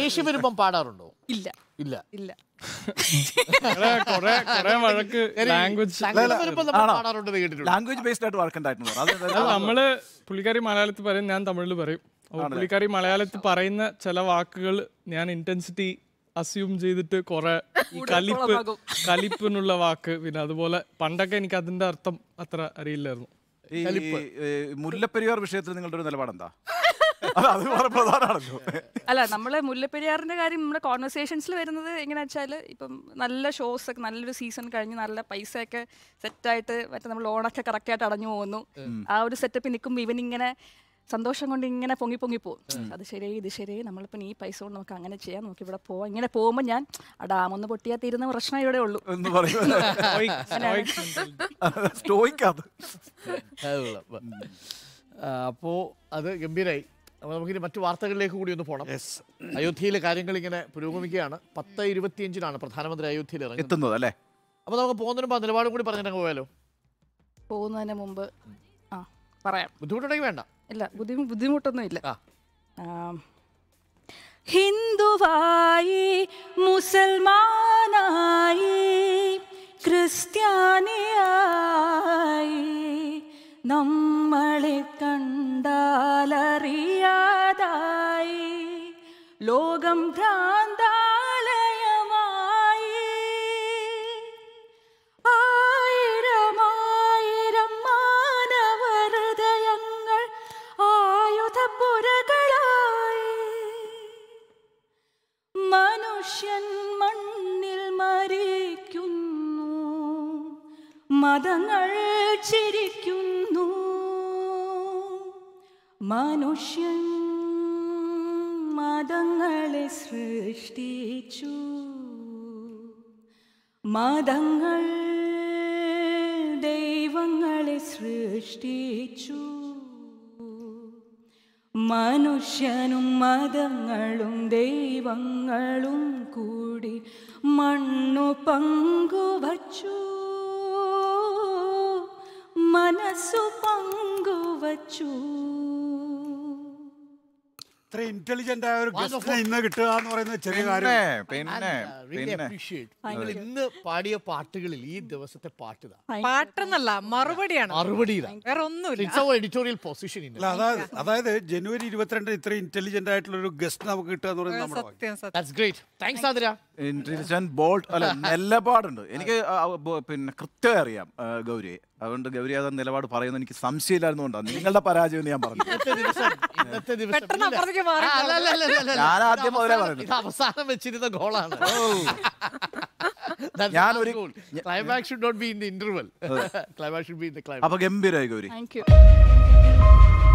ദേഷ്യം വരുമ്പം പാടാറുണ്ടോ ഇല്ല ഇല്ല ഇല്ല ലാംഗ്വേജ് ബേസ്ഡ് ആയിട്ട് വർക്ക് നമ്മള് പുള്ളിക്കാരി മലയാളത്തിൽ പറയും ഞാൻ തമിഴിൽ പറയും പുള്ളിക്കാരി മലയാളത്തിൽ പറയുന്ന ചില വാക്കുകൾ ഞാൻ ഇന്റൻസിറ്റി അസ്യൂം ചെയ്തിട്ട് കൊറേ കലിപ്പ് കലിപ്പിനുള്ള വാക്ക് പിന്നെ അതുപോലെ പണ്ടൊക്കെ എനിക്ക് അതിന്റെ അർത്ഥം അത്ര അറിയില്ലായിരുന്നു മുല്ലപ്പെരിയാർ വിഷയത്തിൽ നിങ്ങളുടെ ഒരു നിലപാടെന്താ അല്ല നമ്മള് മുല്ലപ്പെരിയാറിന്റെ കാര്യം നമ്മുടെ കോൺവെർസേഷൻസിൽ വരുന്നത് എങ്ങനെയാ വെച്ചാൽ ഇപ്പം നല്ല ഷോസ് ഒക്കെ നല്ലൊരു സീസൺ കഴിഞ്ഞ് നല്ല പൈസ ഒക്കെ സെറ്റായിട്ട് മറ്റേ നമ്മൾ ലോണൊക്കെ ആയിട്ട് അടഞ്ഞു പോകുന്നു ആ ഒരു നിൽക്കും നിൽക്കുമ്പോൾ ഇങ്ങനെ സന്തോഷം കൊണ്ട് ഇങ്ങനെ പൊങ്ങി പൊങ്ങി പോകും അത് ശരിയായി ഇത് ശരി നമ്മളിപ്പം ഈ പൈസ കൊണ്ട് നമുക്ക് അങ്ങനെ ചെയ്യാം നമുക്ക് ഇവിടെ പോവാം ഇങ്ങനെ പോകുമ്പോൾ ഞാൻ ആ ഡാമൊന്ന് പൊട്ടിയാൽ തീരുന്ന പ്രശ്നം ഇവിടെ ഉള്ളൂ എന്ന് അത് ഗംഭീരായി അപ്പോൾ നമുക്കിനി മറ്റു വാർത്തകളിലേക്ക് കൂടി ഒന്ന് പോകണം യെസ് അയോധ്യയിലെ കാര്യങ്ങൾ ഇങ്ങനെ പുരോഗമിക്കുകയാണ് പത്ത് ഇരുപത്തിയഞ്ചിനാണ് പ്രധാനമന്ത്രി അയോധ്യയിൽ ഇറങ്ങി എത്തുന്നത് അല്ലേ അപ്പോൾ നമുക്ക് പോകുന്നതിന് മുമ്പ് നിലപാടും കൂടി പറഞ്ഞിട്ട് പോയാലോ പോകുന്നതിന് മുമ്പ് ആ പറയാം ബുദ്ധിമുട്ടുണ്ടെങ്കിൽ വേണ്ട ഇല്ല ബുദ്ധിമു ബുദ്ധിമുട്ടൊന്നും ഇല്ല ഹിന്ദുവായി മുസൽമാനായി ക്രിസ്ത്യാനി നമ്മളെ കണ്ടാലറിയാതായി ലോകം ഭ്രാന്താലയമായി ആയിരമായിരം മാനവ ഹൃദയങ്ങൾ ആയുധപ്പുരകളായി മനുഷ്യൻ മണ്ണിൽ മരിക്കുന്നു മതങ്ങൾ ചിരിക്കുന്നു മനുഷ്യൻ മതങ്ങളെ സൃഷ്ടിച്ചു മതങ്ങൾ ദൈവങ്ങളെ സൃഷ്ടിച്ചു മനുഷ്യനും മതങ്ങളും ദൈവങ്ങളും കൂടി മണ്ണു പങ്കുവച്ചു മനസ്സു പങ്കുവച്ചു ഇത്ര ഇന്റലിജന്റ് ആയ ഒരു ഗസ്റ്റ് ഇന്ന് കിട്ടുക എന്ന് പറയുന്ന ചെറിയ കാര്യം പിന്നെ പിന്നെ നിങ്ങൾ ഇന്ന് പാടിയ പാട്ടുകളിൽ ഈ ദിവസത്തെ പാട്ട് പാട്ടെന്നല്ല മറുപടിയാണ് മറുപടി വേറെ ഒന്നുമില്ല എഡിറ്റോറിയൽ പൊസിഷൻ അതായത് അതായത് ജനുവരി ഇരുപത്തിരണ്ട് ഇത്ര ഇന്റലിജന്റ് ആയിട്ടുള്ള ഒരു ഗസ്റ്റ് നമുക്ക് കിട്ടുക എന്ന് പറയുന്നത് സത്യം സത്യം great thanks Athira intelligent bold അല്ല നിലപാടുണ്ട് എനിക്ക് പിന്നെ കൃത്യമായി അറിയാം ഗൗരിയെ അതുകൊണ്ട് ഗൗരി അത് നിലപാട് പറയുന്നത് എനിക്ക് കൊണ്ടാണ് നിങ്ങളുടെ പരാജയം ഞാൻ പറഞ്ഞു ഞാൻ ആദ്യം മുതലേ പറയുന്നത് അവസാനം വെച്ചിരുന്ന ഗോളാണ് ഞാൻ ഒരു climax should not be in the interval climax should be in the climax അപ്പോൾ ഗംഭീരമായി ഗൗരി താങ്ക് യു